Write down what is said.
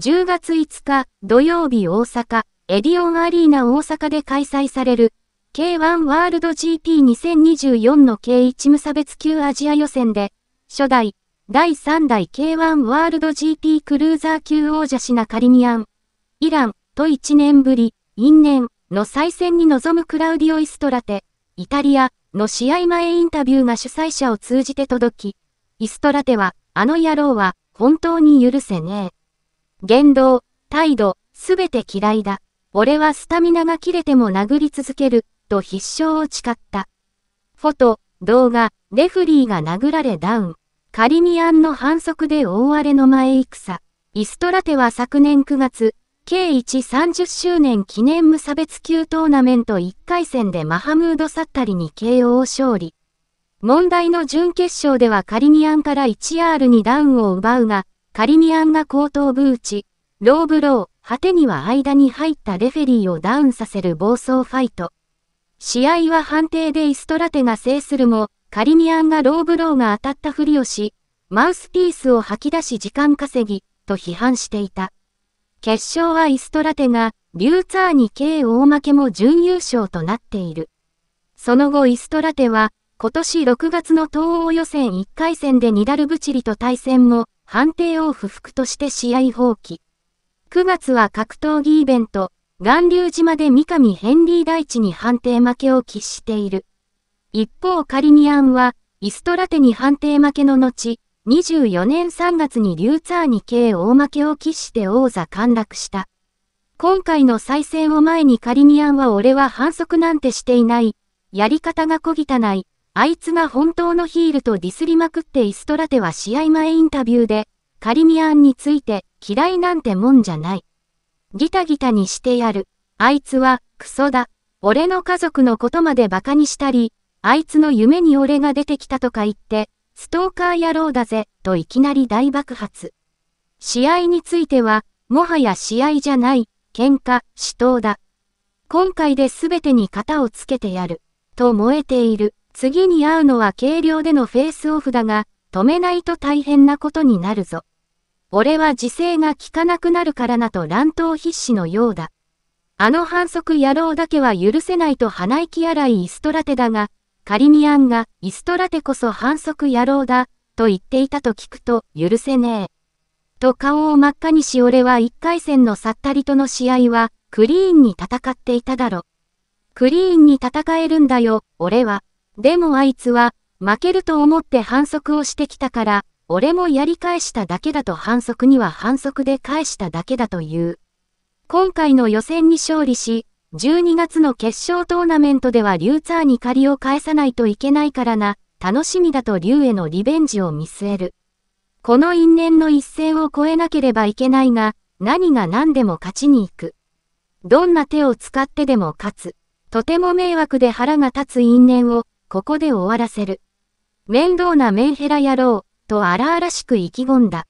10月5日土曜日大阪、エディオンアリーナ大阪で開催される K1 ワールド GP2024 の K1 無差別級アジア予選で、初代、第3代 K1 ワールド GP クルーザー級王者シナカリニアン、イランと1年ぶり、因縁の再戦に臨むクラウディオ・イストラテ、イタリアの試合前インタビューが主催者を通じて届き、イストラテは、あの野郎は、本当に許せねえ。言動、態度、すべて嫌いだ。俺はスタミナが切れても殴り続ける、と必勝を誓った。フォト、動画、レフリーが殴られダウン。カリニアンの反則で大荒れの前戦。イストラテは昨年9月、計130周年記念無差別級トーナメント1回戦でマハムード・サッタリに KO を勝利。問題の準決勝ではカリニアンから 1R にダウンを奪うが、カリミアンが後頭部打ち、ローブロー、果てには間に入ったレフェリーをダウンさせる暴走ファイト。試合は判定でイストラテが制するも、カリミアンがローブローが当たったふりをし、マウスピースを吐き出し時間稼ぎ、と批判していた。決勝はイストラテが、リューツァーに K 大負けも準優勝となっている。その後イストラテは、今年6月の東欧予選1回戦でニダルブチリと対戦も、判定を不服として試合放棄。9月は格闘技イベント、巌流島で三上ヘンリー大地に判定負けを喫している。一方カリニアンは、イストラテに判定負けの後、24年3月にリューツァーに K 大負けを喫して王座陥落した。今回の再戦を前にカリニアンは俺は反則なんてしていない。やり方が小汚い。あいつが本当のヒールとディスりまくってイストラテは試合前インタビューで、カリミアンについて嫌いなんてもんじゃない。ギタギタにしてやる。あいつは、クソだ。俺の家族のことまで馬鹿にしたり、あいつの夢に俺が出てきたとか言って、ストーカー野郎だぜ、といきなり大爆発。試合については、もはや試合じゃない、喧嘩、死闘だ。今回で全てに型をつけてやる、と燃えている。次に会うのは軽量でのフェイスオフだが、止めないと大変なことになるぞ。俺は自制が効かなくなるからなと乱闘必至のようだ。あの反則野郎だけは許せないと鼻息荒いイストラテだが、カリミアンがイストラテこそ反則野郎だと言っていたと聞くと許せねえ。と顔を真っ赤にし俺は1回戦のさったりとの試合はクリーンに戦っていただろ。クリーンに戦えるんだよ、俺は。でもあいつは、負けると思って反則をしてきたから、俺もやり返しただけだと反則には反則で返しただけだという。今回の予選に勝利し、12月の決勝トーナメントではリュウツァーに借りを返さないといけないからな、楽しみだとリュウへのリベンジを見据える。この因縁の一線を越えなければいけないが、何が何でも勝ちに行く。どんな手を使ってでも勝つ。とても迷惑で腹が立つ因縁を、ここで終わらせる。面倒なメンヘラ野郎、と荒々しく意気込んだ。